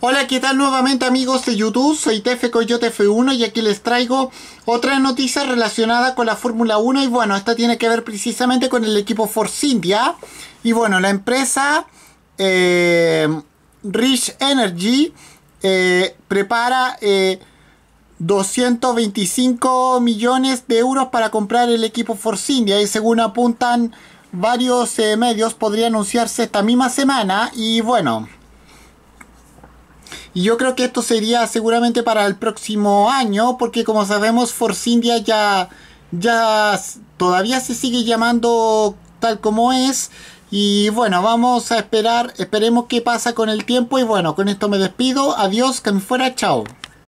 Hola, ¿qué tal nuevamente amigos de YouTube? Soy Tefe Coyote F1 y aquí les traigo otra noticia relacionada con la Fórmula 1 y bueno, esta tiene que ver precisamente con el equipo Force India y bueno, la empresa eh, Rich Energy eh, prepara 225 eh, millones de euros para comprar el equipo Force India y según apuntan varios medios podría anunciarse esta misma semana y bueno... Y yo creo que esto sería seguramente para el próximo año, porque como sabemos, Force India ya, ya todavía se sigue llamando tal como es. Y bueno, vamos a esperar, esperemos qué pasa con el tiempo. Y bueno, con esto me despido. Adiós, que me fuera, chao.